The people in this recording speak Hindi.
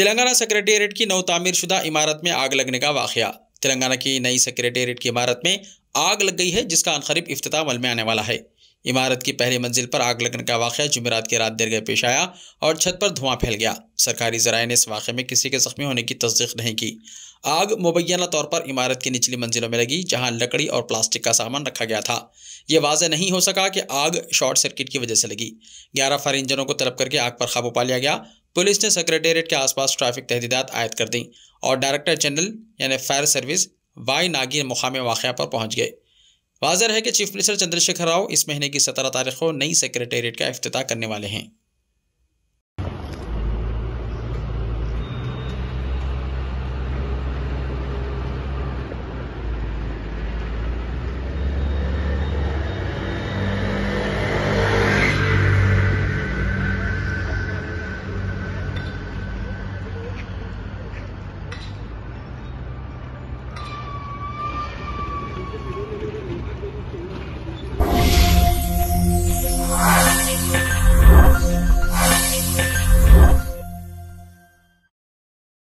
तेलंगाना सेक्रेटेरिएट की नव शुदा इमारत में आग लगने का वाक़ तेलंगाना की नई सेक्रेटेरिएट की इमारत में आग लग गई है जिसका अनखरीब अफ्ताह मल में आने वाला है इमारत की पहली मंजिल पर आग लगने का वाक़ जुमेरात की रात देर गए पेश आया और छत पर धुआं फैल गया सरकारी जराए ने इस वाक़े में किसी के जख्मी होने की तस्दीक नहीं की आग मुबैना तौर पर इमारत की निचली मंजिलों में लगी जहां लकड़ी और प्लास्टिक का सामान रखा गया था ये वाजह नहीं हो सका कि आग शॉर्ट सर्किट की वजह से लगी ग्यारह फायर इंजनों को तलब करके आग पर काबू पा लिया गया पुलिस ने सेक्रेटेरिएट के आसपास ट्रैफिक तहदीदात आयद कर दी और डायरेक्टर जनरल यानी फायर सर्विस वाई नागी मुकाम वाक़ पर पहुंच गए वाजह है कि चीफ मिनिस्टर चंद्रशेखर राव इस महीने की सत्रह तारीख को नई सेक्रेटेरिएट का अफ्ताह करने वाले हैं